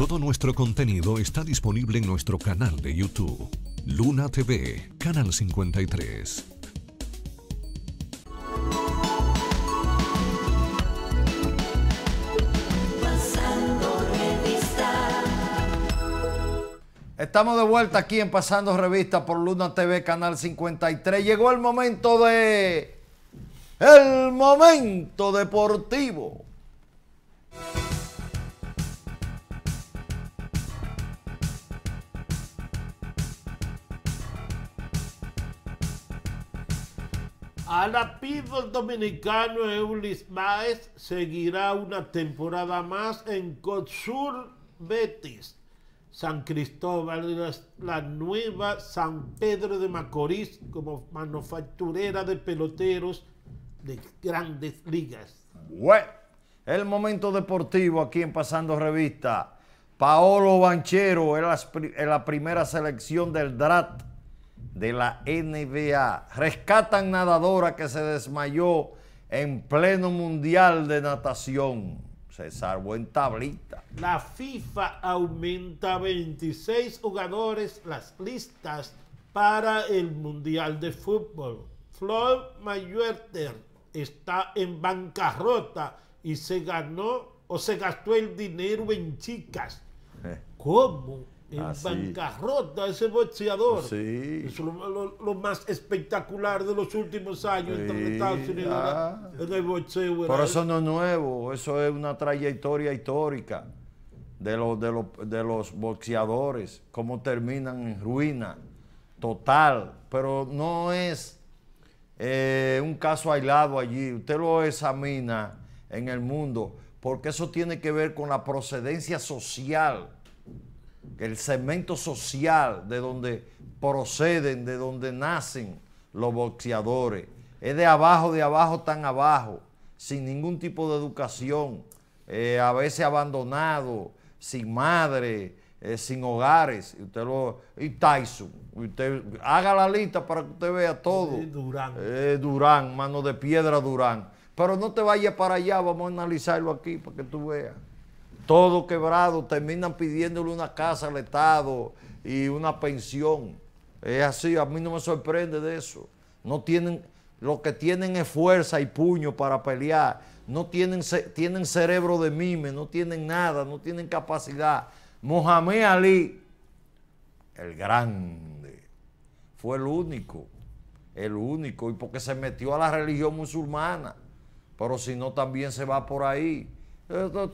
Todo nuestro contenido está disponible en nuestro canal de YouTube, Luna TV, Canal 53. Estamos de vuelta aquí en Pasando Revista por Luna TV, Canal 53. Llegó el momento de... El momento deportivo. A la dominicano Eulis Maez seguirá una temporada más en Cotsur Betis, San Cristóbal y la nueva San Pedro de Macorís como manufacturera de peloteros de grandes ligas. Bueno, el momento deportivo aquí en Pasando Revista. Paolo Banchero es la primera selección del DRAT de la NBA. Rescatan nadadora que se desmayó en pleno mundial de natación. Se salvó en tablita. La FIFA aumenta 26 jugadores las listas para el mundial de fútbol. Floyd Mayweather está en bancarrota y se ganó o se gastó el dinero en chicas. Eh. ¿Cómo en ah, bancarrota ese boxeador. Sí. Es lo, más espectacular de los últimos años en Estados Unidos ah. era, Pero eso no es nuevo, eso es una trayectoria histórica de los, boxeadores, cómo terminan en ruina total. Pero no es eh, un caso aislado allí. Usted lo examina en el mundo, porque eso tiene que ver con la procedencia social el segmento social de donde proceden, de donde nacen los boxeadores. Es de abajo, de abajo, tan abajo, sin ningún tipo de educación, eh, a veces abandonado, sin madre, eh, sin hogares. Y, lo, Tyson, usted, haga la lista para que usted vea todo. Durán. Eh, Durán, mano de piedra Durán. Pero no te vayas para allá, vamos a analizarlo aquí para que tú veas todo quebrado, terminan pidiéndole una casa al Estado y una pensión. Es así, a mí no me sorprende de eso. No tienen, lo que tienen es fuerza y puño para pelear. No tienen, tienen cerebro de mime, no tienen nada, no tienen capacidad. Mohamed Ali, el grande, fue el único, el único, y porque se metió a la religión musulmana. Pero si no, también se va por ahí.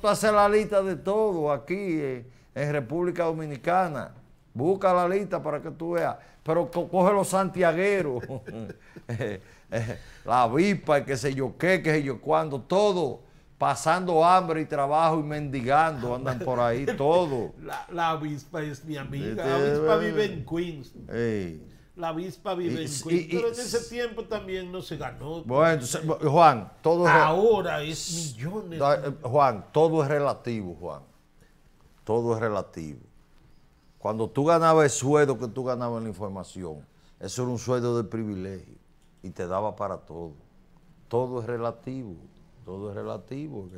Tú, haces la lista de todo aquí en República Dominicana. Busca la lista para que tú veas. Pero coge los santiagueros, eh, eh, la avispa la que sé yo qué, que se yo cuándo, todo. Pasando hambre y trabajo y mendigando, andan por ahí todo. La, la avispa es mi amiga, este la avispa vive en Queens la avispa vive en y, Pero en ese tiempo también no se ganó. Bueno, Juan, todo Ahora es millones. Eh, Juan, todo es relativo, Juan. Todo es relativo. Cuando tú ganabas el sueldo que tú ganabas en la información, eso era un sueldo de privilegio y te daba para todo. Todo es relativo, todo es relativo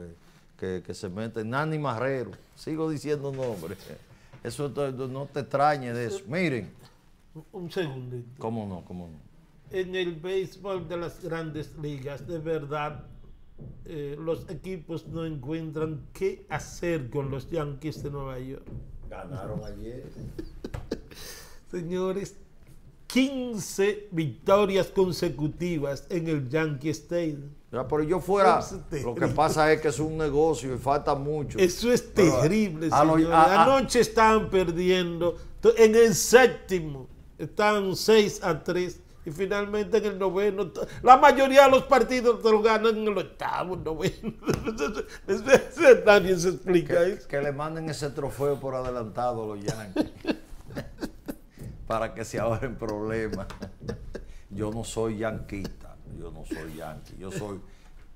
que, que se mete. Nani Marrero, sigo diciendo nombre. Eso no te extrañe de eso. Miren un segundito. ¿Cómo no? ¿Cómo no? En el béisbol de las grandes ligas, de verdad, eh, los equipos no encuentran qué hacer con los Yankees de Nueva York. Ganaron ayer. Señores, 15 victorias consecutivas en el Yankee State pero yo fuera, lo que pasa es que es un negocio y falta mucho. Eso es terrible, señores. Anoche estaban perdiendo en el séptimo están 6 a 3 y finalmente en el noveno, la mayoría de los partidos los ganan en el octavo, noveno. Nadie se explica que, Que le manden ese trofeo por adelantado a los Yankees para que se ahorren problemas. Yo no soy yanquista, yo no soy yanqui, yo soy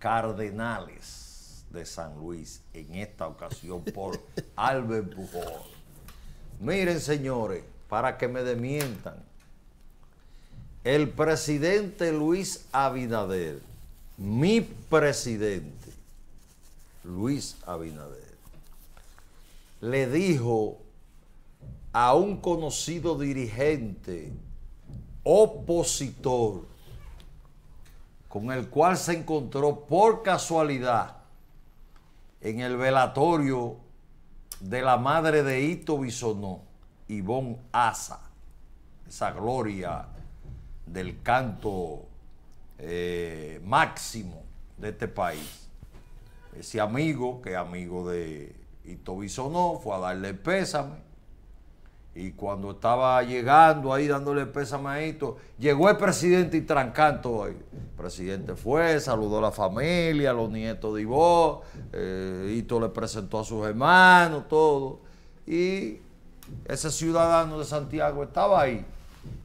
Cardenales de San Luis en esta ocasión por Albert Pujol. Miren, señores, para que me demientan. El presidente Luis Abinader, mi presidente Luis Abinader, le dijo a un conocido dirigente opositor con el cual se encontró por casualidad en el velatorio de la madre de Ito Bisonó Ivonne Asa, esa gloria del canto eh, máximo de este país. Ese amigo, que es amigo de Ito Bisonó, fue a darle pésame. Y cuando estaba llegando ahí dándole pésame a Ito, llegó el presidente y trancando El presidente fue, saludó a la familia, a los nietos de Ivo, eh, Ito le presentó a sus hermanos, todo. Y ese ciudadano de Santiago estaba ahí.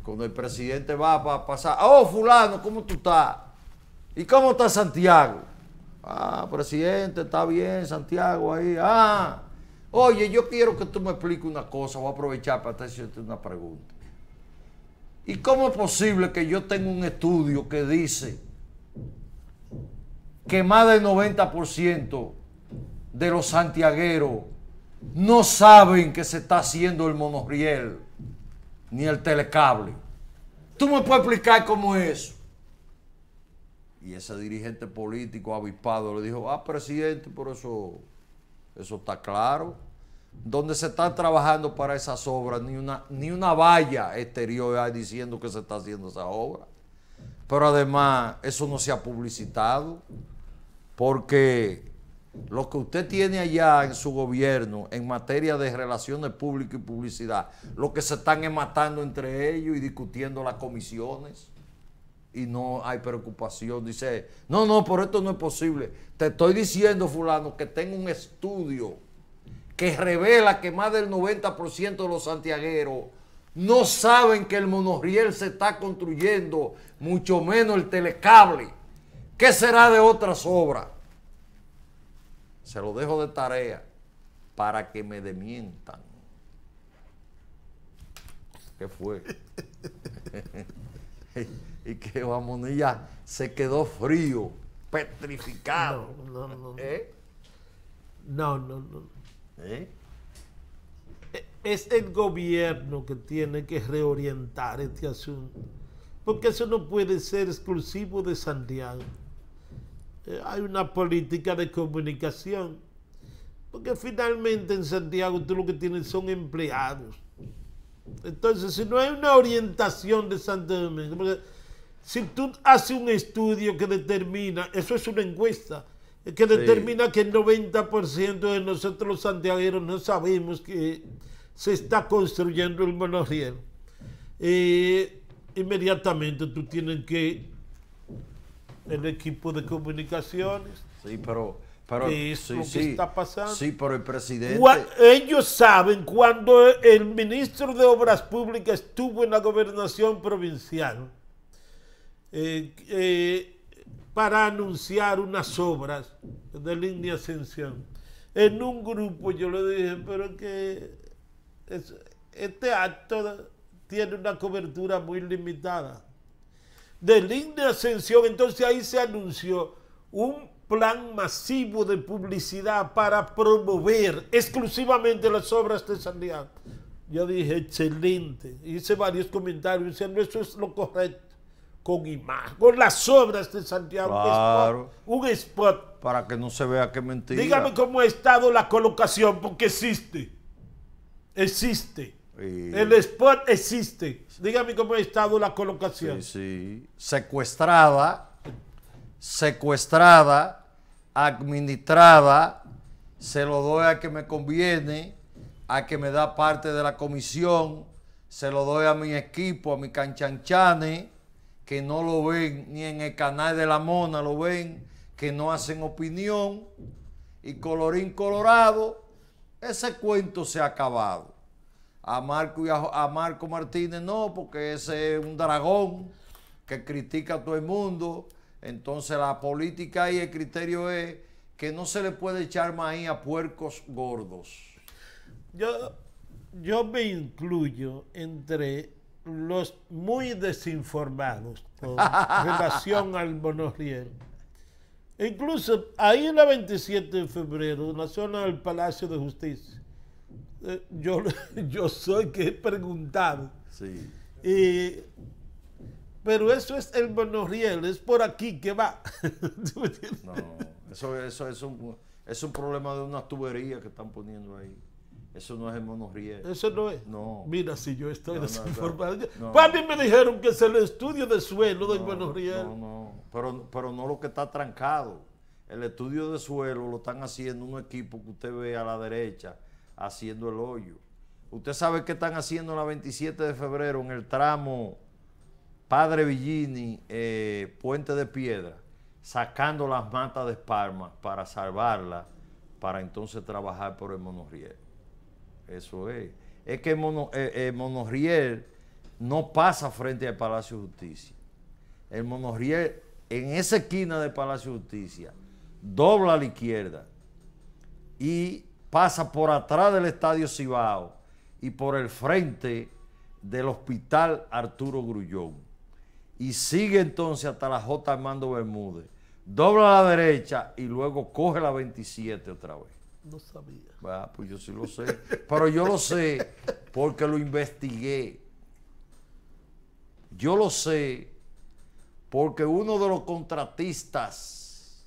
Cuando el presidente va a pasar, oh, fulano, ¿cómo tú estás? ¿Y cómo está Santiago? Ah, presidente, está bien Santiago ahí. Ah, oye, yo quiero que tú me expliques una cosa, voy a aprovechar para hacerte una pregunta. ¿Y cómo es posible que yo tenga un estudio que dice que más del 90% de los santiagueros no saben que se está haciendo el monorriel ni el telecable. ¿Tú me puedes explicar cómo es eso? Y ese dirigente político avispado le dijo, ah, presidente, por eso, eso está claro. Donde se está trabajando para esas obras, ni una, ni una valla exterior hay diciendo que se está haciendo esa obra. Pero además, eso no se ha publicitado, porque lo que usted tiene allá en su gobierno en materia de relaciones públicas y publicidad, lo que se están matando entre ellos y discutiendo las comisiones y no hay preocupación. Dice, no, no, por esto no es posible. Te estoy diciendo, fulano, que tengo un estudio que revela que más del 90% de los santiagueros no saben que el monorriel se está construyendo, mucho menos el telecable. ¿Qué será de otras obras? Se lo dejo de tarea para que me demientan. ¿Qué fue? y que ya se quedó frío, petrificado. No, no, no. ¿Eh? No, no, no. ¿Eh? E, es el gobierno que tiene que reorientar este asunto, porque eso no puede ser exclusivo de Santiago. Eh, hay una política de comunicación. Porque finalmente en Santiago tú lo que tienes son empleados. Entonces, si no hay una orientación de Santo Domingo, si tú haces un estudio que determina, eso es una encuesta, que determina que el 90% de nosotros los santiagueros no sabemos que se está construyendo el monorriel, eh, inmediatamente tú tienes que el equipo de comunicaciones. Sí, pero... pero ¿Qué está pasando? Sí, pero el presidente... Ellos saben cuando el ministro de Obras Públicas estuvo en la gobernación provincial eh, eh, para anunciar unas obras de línea ascensión. En un grupo yo le dije, pero que este acto tiene una cobertura muy limitada. De linda ascensión, entonces ahí se anunció un plan masivo de publicidad para promover exclusivamente las obras de Santiago. Yo dije, excelente. Hice varios comentarios diciendo, eso es lo correcto. Con imagen, con las obras de Santiago. Un, spot, Para que no se vea que mentira. Dígame cómo ha estado la colocación, porque existe. Existe. Eh, el spot existe. Dígame cómo ha estado la colocación. Secuestrada, secuestrada, administrada, se lo doy a que me conviene, a que me da parte de la comisión, se lo doy a mi equipo, a mi canchanchane, que no lo ven ni en el canal de la mona, lo ven, que no hacen opinión, y colorín colorado, ese cuento se ha acabado a Marco y a, Marco Martínez no, porque ese es un dragón que critica a todo el mundo. Entonces la política y el criterio es que no se le puede echar maíz a puercos gordos. Yo, yo me incluyo entre los muy desinformados en relación al monorriel. Incluso ahí en la 27 de febrero, en la del Palacio de Justicia, eh, yo, yo soy que he preguntado. Sí. pero eso es el monorriel, es por aquí que va. no, eso, eso es, un, es un problema de una tubería que están poniendo ahí. Eso no es el monorriel. Eso no es. No. Mira, si yo estoy desinformado. Pues me dijeron que es el estudio de suelo del monorriel. No, no. Pero, pero no lo que está trancado. El estudio de suelo lo están haciendo un equipo que usted ve a la derecha haciendo el hoyo. Usted sabe qué están haciendo la 27 de febrero en el tramo Padre Villini, eh, Puente de Piedra, sacando las matas de Esparma para salvarla para entonces trabajar por el monorriel. Eso es. Es que eh, el, monorriel no pasa frente al Palacio de Justicia. El monorriel en esa esquina del Palacio de Justicia dobla a la izquierda y pasa por atrás del Estadio Cibao y por el frente del Hospital Arturo Grullón. Y sigue entonces hasta la J. Armando Bermúdez. Dobla a la derecha y luego coge la 27 otra vez. No sabía. Ah, pues yo sí lo sé. Pero yo lo sé porque lo investigué. Yo lo sé porque uno de los contratistas,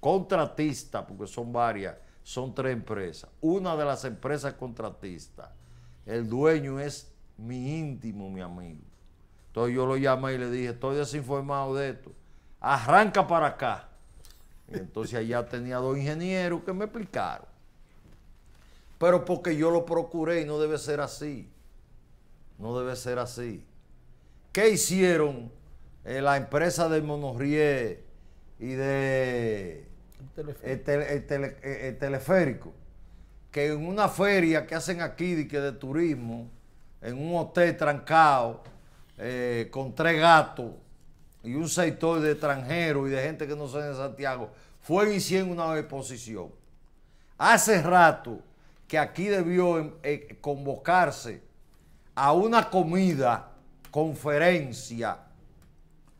contratistas, porque son varias, son tres empresas. Una de las empresas contratistas, el dueño es mi íntimo, mi amigo. Entonces yo lo llamé y le dije, estoy desinformado de esto, arranca para acá. entonces allá tenía dos ingenieros que me explicaron. Pero porque yo lo procuré y no debe ser así. No debe ser así. ¿Qué hicieron eh, la empresa de Monorrié y de eh, el, teleférico, que en una feria que hacen aquí de, de turismo, en un hotel trancado, eh, con tres gatos y un sector de extranjeros y de gente que no sé de Santiago, fue hicieron una exposición. Hace rato que aquí debió em, eh, convocarse a una comida, conferencia,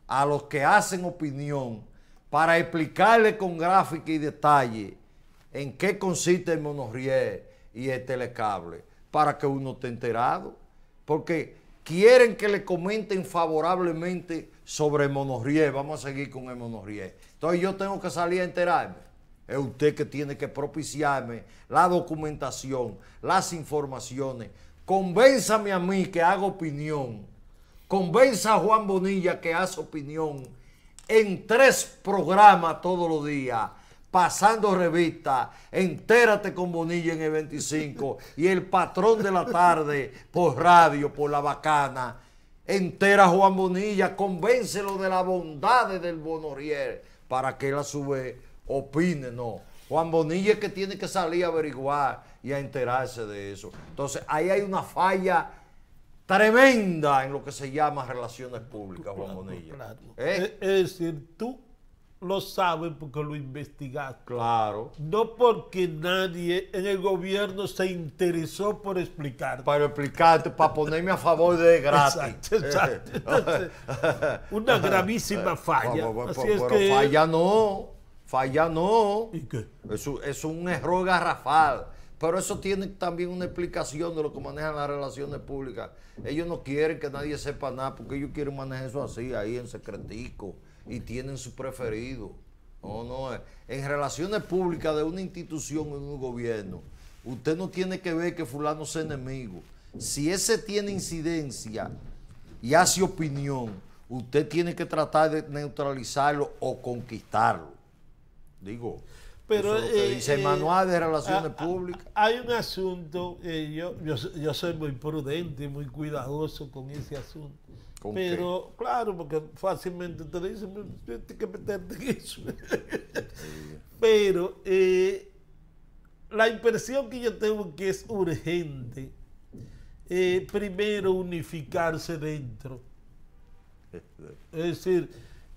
a los que hacen opinión para explicarle con gráfica y detalle en qué consiste el monorriel y el telecable, para que uno esté enterado. Porque quieren que le comenten favorablemente sobre el monorriel. Vamos a seguir con el monorriel. Entonces yo tengo que salir a enterarme. Es usted que tiene que propiciarme la documentación, las informaciones. Convénzame a mí que haga opinión. Convenza a Juan Bonilla que haga opinión en tres programas todos los días, pasando revista, entérate con Bonilla en el 25 y el patrón de la tarde por radio, por la bacana. Entera Juan Bonilla, convéncelo de la bondad del Bonorier para que él a su vez opine, no. Juan Bonilla es que tiene que salir a averiguar y a enterarse de eso. Entonces ahí hay una falla tremenda en lo que se llama relaciones públicas, Juan Bonilla. ¿Eh? Es decir, tú lo sabes porque lo investigaste. Claro. No porque nadie en el gobierno se interesó por explicarte. Para explicarte, para ponerme a favor de gratis. Exacto, una gravísima falla. falla no, falla no. ¿Y qué? Es, es un error garrafal pero eso tiene también una explicación de lo que manejan las relaciones públicas. Ellos no quieren que nadie sepa nada porque ellos quieren manejar eso así, ahí en secretico, y tienen su preferido. No, no, eh, en relaciones públicas de una institución o de un gobierno, usted no tiene que ver que fulano sea enemigo. Si ese tiene incidencia y hace opinión, usted tiene que tratar de neutralizarlo o conquistarlo. Digo, pero, dice de relaciones públicas. Hay un asunto, eh, yo, yo, soy muy prudente, muy cuidadoso con ese asunto. pero claro, porque fácilmente te dicen, tienes que meterte en eso. pero eh, la impresión que yo tengo que es urgente, eh, primero unificarse dentro. Es decir,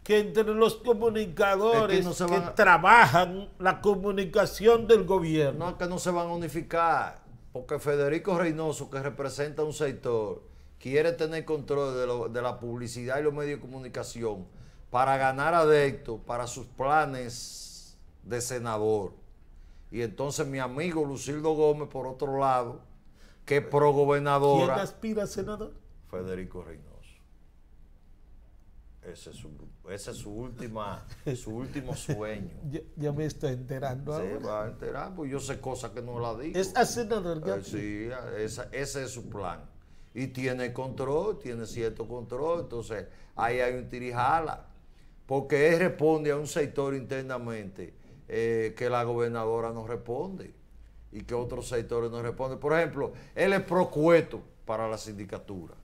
que entre los comunicadores que, trabajan la comunicación del gobierno. No, que no se van a unificar, porque Federico Reynoso, que representa un sector, quiere tener control de, la publicidad y los medios de comunicación para ganar adeptos para sus planes de senador. Y entonces mi amigo Lucildo Gómez, por otro lado, que es pro gobernador ¿Quién aspira a senador? Federico Reynoso. Ese es su, es su, última, su último sueño. Yo, me estoy enterando Se Sí, va a enterar, pues yo sé cosas que no la digo. Es eh, Sí, ese es su plan. Y tiene control, tiene cierto control, entonces ahí hay un tirijala. Porque él responde a un sector internamente eh, que la gobernadora no responde y que otros sectores no responden. Por ejemplo, él es procueto para la sindicatura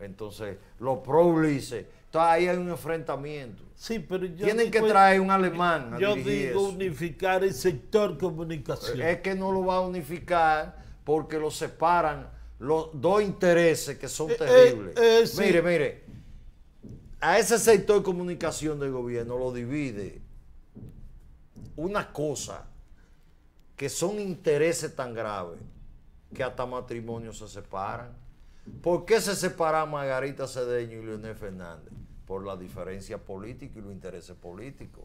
entonces, los pro-Ulises, ahí hay un enfrentamiento. Sí, pero Tienen que traer un alemán. yo digo unificar el sector comunicación. Es que no lo va a unificar porque lo separan los dos intereses que son eh, eh, terribles. Eh, mire, mire, a ese sector de comunicación del gobierno lo divide una cosa que son intereses tan graves que hasta matrimonios se separan. ¿Por qué se separa Margarita Cedeño y Leonel Fernández? Por la diferencia política y los intereses políticos.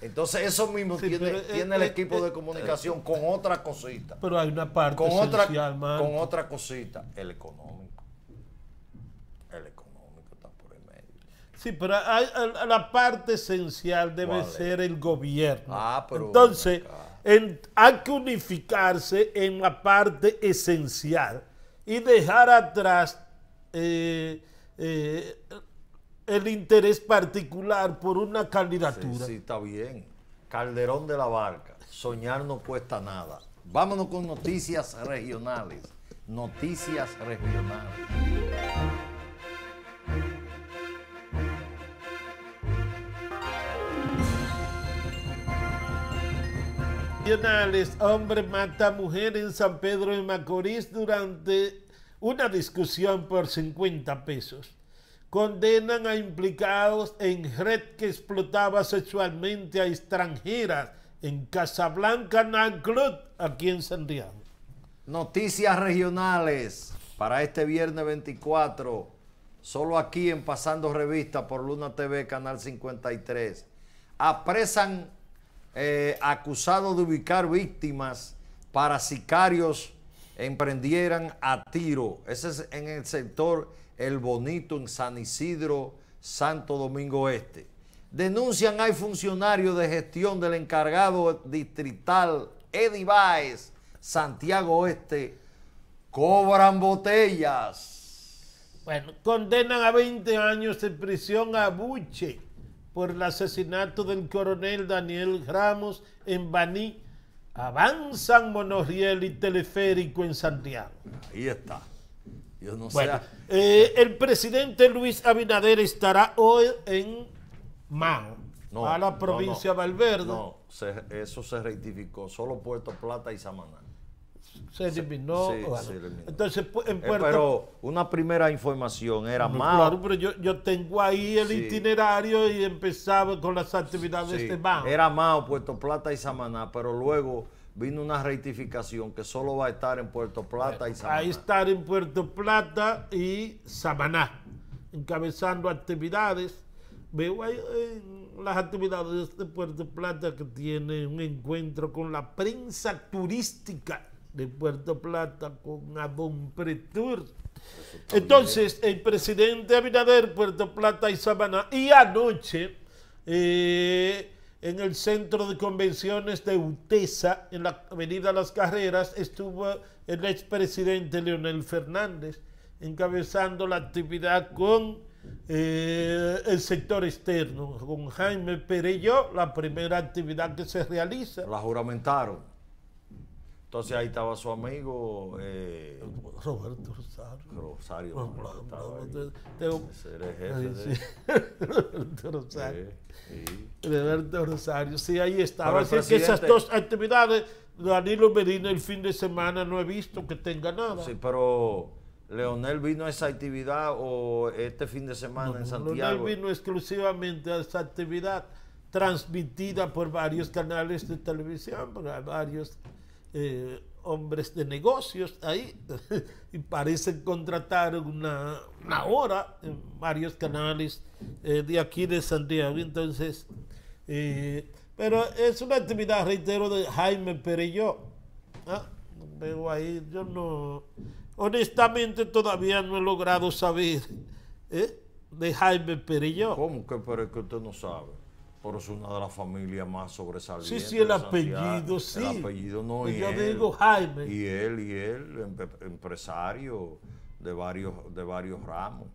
Entonces, eso mismo eh, tiene, el eh, equipo eh, de comunicación con otra cosita. Pero hay una parte con otra, Con otra cosita, el económico. El económico está por el medio. Sí, pero la parte esencial debe ser el gobierno. Ah, Entonces, hay que unificarse en la parte esencial y dejar atrás eh, eh, el interés particular por una candidatura. sí, está bien. Calderón de la Barca, soñar no cuesta nada. Vámonos con noticias regionales. Noticias regionales. hombre mata mujer en San Pedro de Macorís durante una discusión por 50 pesos. Condenan a implicados en red que explotaba sexualmente a extranjeras en Casablanca, Club aquí en Santiago. Noticias regionales para este viernes 24, solo aquí en Pasando Revista por Luna TV, Canal 53. Apresan eh, acusado de ubicar víctimas para sicarios emprendieran a tiro. Ese es en el sector El Bonito, en San Isidro, Santo Domingo Este. Denuncian hay funcionarios de gestión del encargado distrital Eddie Baez Santiago Este cobran botellas. Bueno, condenan a 20 años de prisión a Buche por el asesinato del coronel Daniel Ramos en Baní, avanzan monorriel y teleférico en Santiago. Ahí está. no bueno, eh, el presidente Luis Abinader estará hoy en Mao, a la provincia de Valverde. No, eso se rectificó, solo Puerto Plata y Samaná se Entonces, en eh, Puerto... pero una primera información era más. pero yo, tengo ahí el itinerario y empezaba con las actividades de Mao. Este era Mao, Puerto Plata y Samaná, pero luego vino una rectificación que solo va a estar en Puerto Plata y eh, Samaná. a estar en Puerto Plata y Samaná, encabezando actividades. Veo ahí eh, las actividades de Puerto Plata que tiene un encuentro con la prensa turística de Puerto Plata con Pretur. Entonces, el presidente Abinader, Puerto Plata y Sabana, y anoche eh, en el centro de convenciones de UTESA, en la avenida Las Carreras, estuvo el expresidente Leonel Fernández encabezando la actividad con eh, el sector externo, con Jaime Perello, la primera actividad que se realiza. La juramentaron. Entonces ahí estaba su amigo eh, Roberto Rosario. Rosario, Roberto Rosario. Sí, ahí estaba. esas dos actividades, Danilo Medina el fin de semana no he visto que tenga nada. Sí, pero Leonel vino a esa actividad o este fin de semana en Santiago. Leonel vino exclusivamente a esa actividad transmitida por varios canales de televisión, por varios eh, hombres de negocios ahí y parecen contratar una, hora en varios canales eh, de aquí de Santiago. Entonces, eh, pero es una actividad, reitero, de Jaime Perelló. ¿Ah? Veo ahí, yo no, honestamente todavía no he logrado saber de Jaime Perelló. ¿Cómo que, para que usted no sabe? es una de las familias más sobresalientes. Sí, sí, el apellido, sí. El apellido no pues y Yo digo Jaime. Y él, y él, empresario de varios, de varios ramos.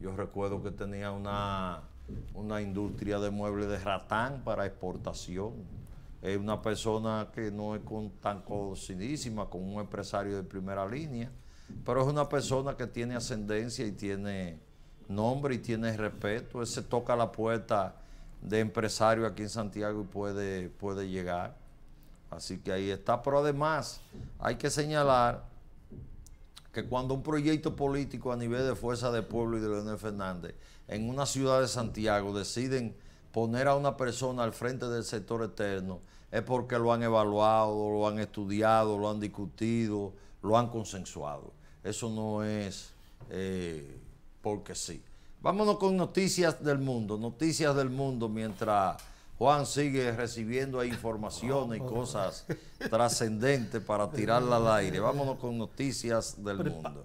Yo recuerdo que tenía una, una industria de muebles de ratán para exportación. Es una persona que no es tan conocidísima como un empresario de primera línea, pero es una persona que tiene ascendencia y tiene nombre y tiene respeto. Él se toca la puerta de empresario aquí en Santiago y puede, puede llegar. Así que ahí está. Pero además hay que señalar que cuando un proyecto político a nivel de Fuerza de Pueblo y de Leonel Fernández en una ciudad de Santiago deciden poner a una persona al frente del sector externo, es porque lo han evaluado, lo han estudiado, lo han discutido, lo han consensuado. Eso no es eh, porque sí. Vámonos con noticias del mundo, noticias del mundo mientras Juan sigue recibiendo informaciones y cosas trascendentes para tirarla al aire. Vámonos con noticias del mundo.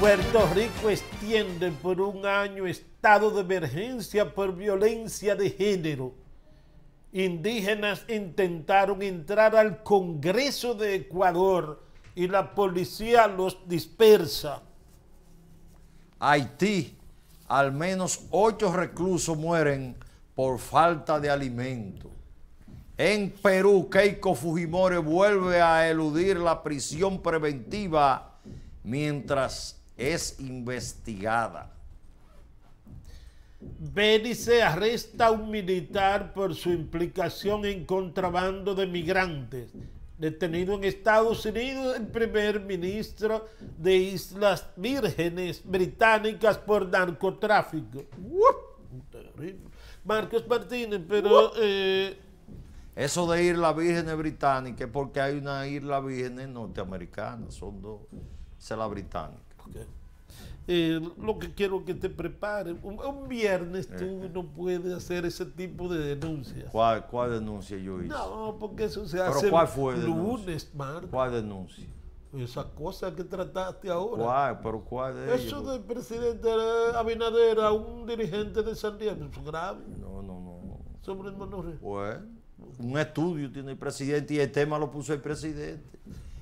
Puerto Rico extiende por un año estado de emergencia por violencia de género indígenas intentaron entrar al Congreso de Ecuador y la policía los dispersa. Haití, al menos ocho reclusos mueren por falta de alimento. En Perú, Keiko Fujimori vuelve a eludir la prisión preventiva mientras es investigada se arresta a un militar por su implicación en contrabando de migrantes. Detenido en Estados Unidos, el primer ministro de Islas Vírgenes Británicas por narcotráfico. Marcos Martínez, pero... Eh, Eso de Islas Vírgenes Británicas es porque hay una Isla Vírgenes norteamericana, son dos. es la británica. Eh, lo que quiero que te prepare. Un, viernes tú eh, eh. no puedes hacer ese tipo de denuncias. ¿Cuál, denuncia yo hice? No, porque eso se hace el lunes, martes. ¿Cuál denuncia? Esa cosa que trataste ahora. ¿Cuál? ¿Pero cuál de Eso del presidente Abinader a un dirigente de San Diego, es grave. No, no, no. Sobre el Bueno, un estudio tiene el presidente y el tema lo puso el presidente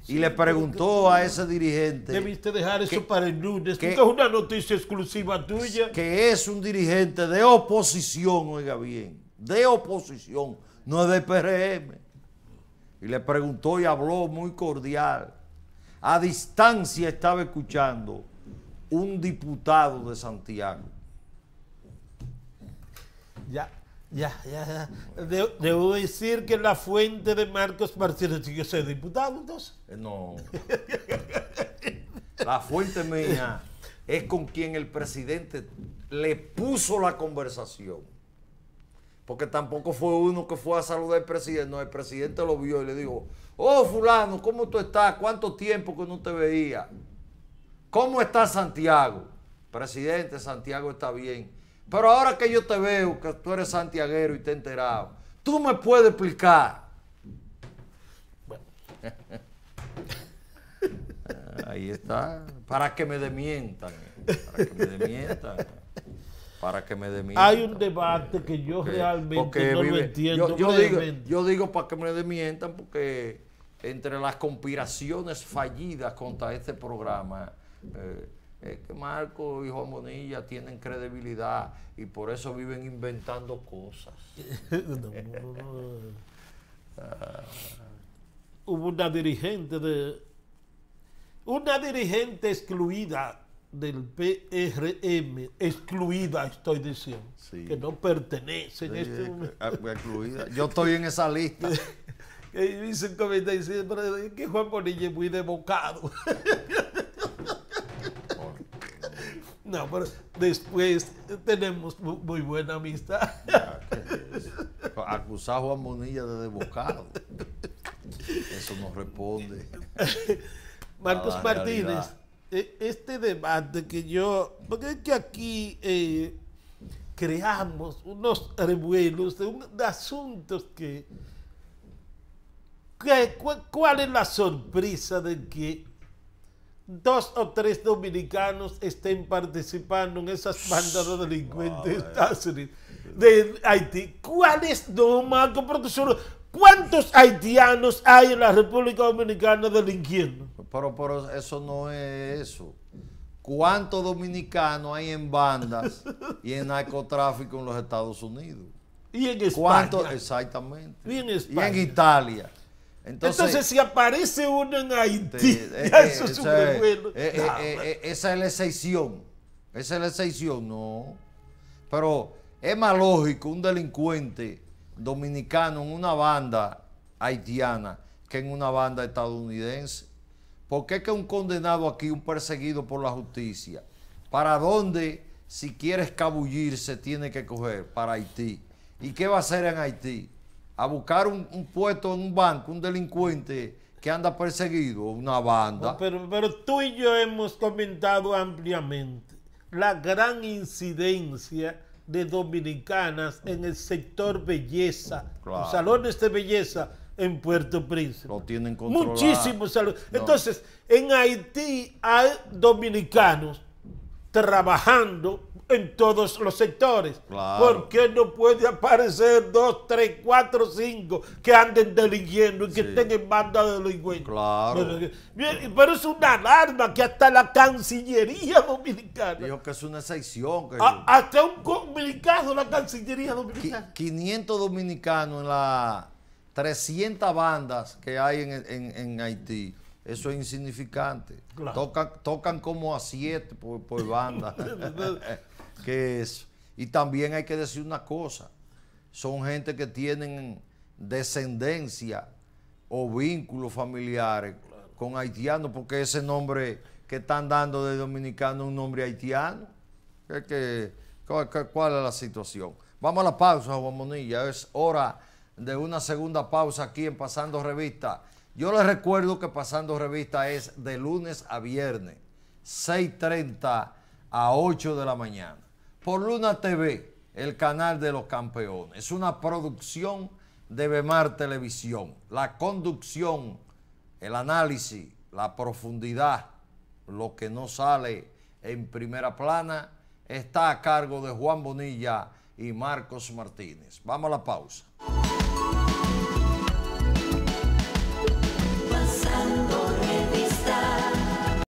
y le preguntó a ese dirigente. Debiste dejar eso para el lunes. Que, es una noticia exclusiva tuya. Que es un dirigente de oposición, oiga bien. De oposición, no es de PRM. Y le preguntó y habló muy cordial. A distancia estaba escuchando un diputado de Santiago. Ya, ya, ya, ya. debo decir que la fuente de Marcos Martínez, yo soy diputado, entonces. Eh, no. la fuente mía es con quien el presidente le puso la conversación. Porque tampoco fue uno que fue a saludar al presidente. No, el presidente lo vio y le dijo, oh fulano, ¿cómo tú estás? ¿Cuánto tiempo que no te veía? ¿Cómo está Santiago? Presidente, Santiago está bien pero ahora que yo te veo, que tú eres santiaguero y te he enterado, tú me puedes explicar. Bueno. Ahí está. Para que me demientan. Para que me demientan. Para que me demientan. Hay un debate que yo realmente no entiendo. Yo, yo digo, para que me demientan porque entre las conspiraciones fallidas contra este programa. Eh, es eh, que Marco y Juan Bonilla tienen credibilidad y por eso viven inventando cosas. Hubo una dirigente de una dirigente excluida del PRM, excluida estoy diciendo, que no pertenece en este ah, pues, Yo estoy en esa lista. y que Juan Bonilla es muy devocado. No, pero después tenemos muy buena amistad. Acusado a Monilla de desbocado. Eso nos responde. Marcos Martínez, eh, este debate que yo. Porque es que aquí eh, creamos unos revuelos de, asuntos que. que ¿Cuál es la sorpresa de que dos o tres dominicanos estén participando en esas bandas de delincuentes eh. de Haití. ¿Cuál es, don Marco? Porque ¿cuántos haitianos hay en la República Dominicana delinquiendo? Pero, pero eso no es eso. ¿Cuántos dominicanos hay en bandas y en narcotráfico en los Estados Unidos? Y en España. ¿Cuántos? Exactamente. Y en Y en Italia. Entonces, si aparece uno en Haití, eh, eh, eso es bueno. Eh, esa es la excepción. Esa es la excepción, no. Pero es más lógico un delincuente dominicano en una banda haitiana que en una banda estadounidense. ¿Por qué que un condenado aquí, un perseguido por la justicia, ¿para dónde, si quiere escabullirse, tiene que coger? Para Haití. ¿Y qué va a hacer en Haití? a buscar un, puesto en un banco, un delincuente que anda perseguido, una banda. pero, pero tú y yo hemos comentado ampliamente la gran incidencia de dominicanas en el sector belleza, los salones de belleza en Puerto Príncipe. Lo tienen controlado. Muchísimos salones. Entonces, en Haití hay dominicanos trabajando en todos los sectores. ¿Por qué no puede aparecer dos, tres, cuatro, cinco que anden delinquiendo y que estén en banda de delincuentes? Claro. Pero, es una alarma que hasta la Cancillería Dominicana. Dijo que es una excepción. Que hasta un comunicado la Cancillería Dominicana. 500 dominicanos en las 300 bandas que hay en, Haití. Eso es insignificante. Tocan, como a siete por, por banda. Y también hay que decir una cosa, son gente que tienen descendencia o vínculos familiares con haitianos, porque ese nombre que están dando de dominicano es un nombre haitiano. cuál, es la situación? Vamos a la pausa, Juan Monilla. Es hora de una segunda pausa aquí en Pasando Revista. Yo les recuerdo que Pasando Revista es de lunes a viernes, 6.30 a 8 de la mañana por Luna TV, el canal de los campeones. Es una producción de Bemar Televisión. La conducción, el análisis, la profundidad, lo que no sale en primera plana, está a cargo de Juan Bonilla y Marcos Martínez. Vamos a la pausa.